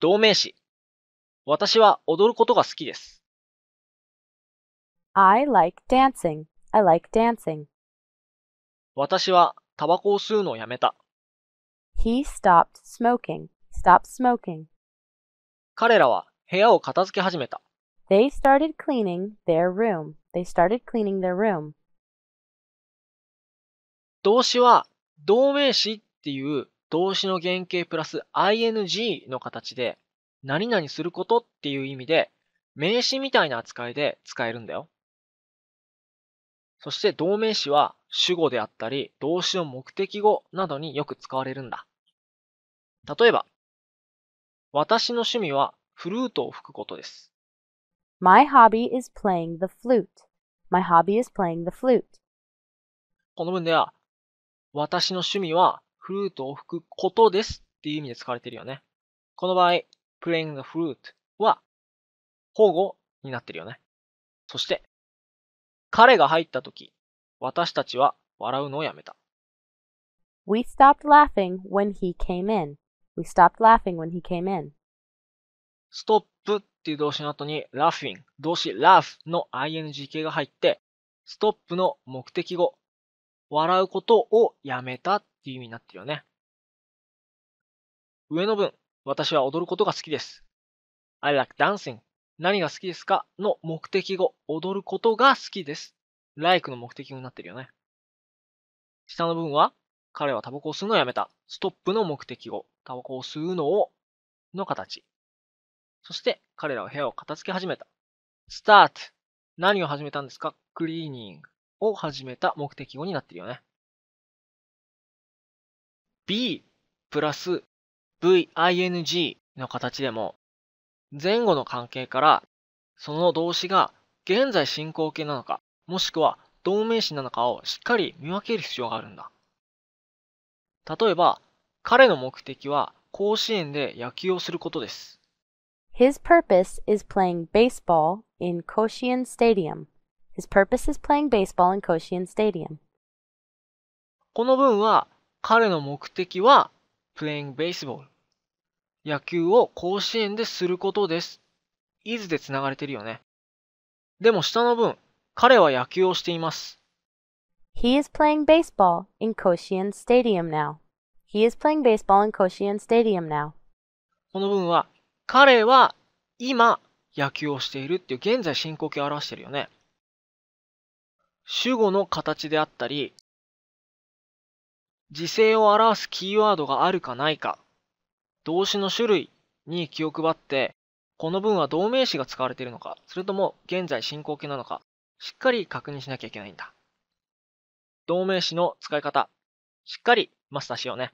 同名詞。私は踊ることが好きです。I like dancing. I like dancing. 私はタバコを吸うのをやめた。He stopped smoking. Stop smoking. 彼らは部屋を片付け始めた。They started cleaning their room. They started cleaning their room. 動詞は同名詞っていう動詞の原型プラス ing の形で、何々することっていう意味で、名詞みたいな扱いで使えるんだよ。そして動名詞は主語であったり、動詞の目的語などによく使われるんだ。例えば、私の趣味はフルートを吹くことです。My hobby is playing the flute.My hobby is playing the flute. この文では、私の趣味はフルートを吹くことですっていう意味で使われてるよね。この場合、playing the flute は、保護になってるよね。そして、彼が入った時、私たちは笑うのをやめた。We stopped laughing when he came in. We stopped laughing when he came in. s t o p っていう動詞の後に laughing 動詞 laugh の ing 形が入って、stop の目的語、笑うことをやめたっっていう意味になってるよね。上の文、私は踊ることが好きです。I like dancing. 何が好きですかの目的語、踊ることが好きです。like の目的語になってるよね。下の文は、彼はタバコを吸うのをやめた。ストップの目的語、タバコを吸うのを、の形。そして、彼らは部屋を片付け始めた。start 何を始めたんですかクリーニングを始めた目的語になってるよね。b プラス ving の形でも、前後の関係から、その動詞が現在進行形なのか、もしくは同名詞なのかをしっかり見分ける必要があるんだ。例えば、彼の目的は甲子園で野球をすることです。His purpose is playing baseball in Koshien Stadium. His purpose is playing baseball in Koshien Stadium. この文は彼の目的は、プレイングベースボール。野球を甲子園ですることです。イズで繋がれてるよね。でも下の分、彼は野球をしています。He is playing baseball in k o s h i n Stadium now. He is playing baseball in k o s h i n Stadium now. この分は、彼は今野球をしているっていう現在進行形を表してるよね。主語の形であったり、時制を表すキーワードがあるかないか、動詞の種類に気を配って、この文は動名詞が使われているのか、それとも現在進行形なのか、しっかり確認しなきゃいけないんだ。動名詞の使い方、しっかりマスターしようね。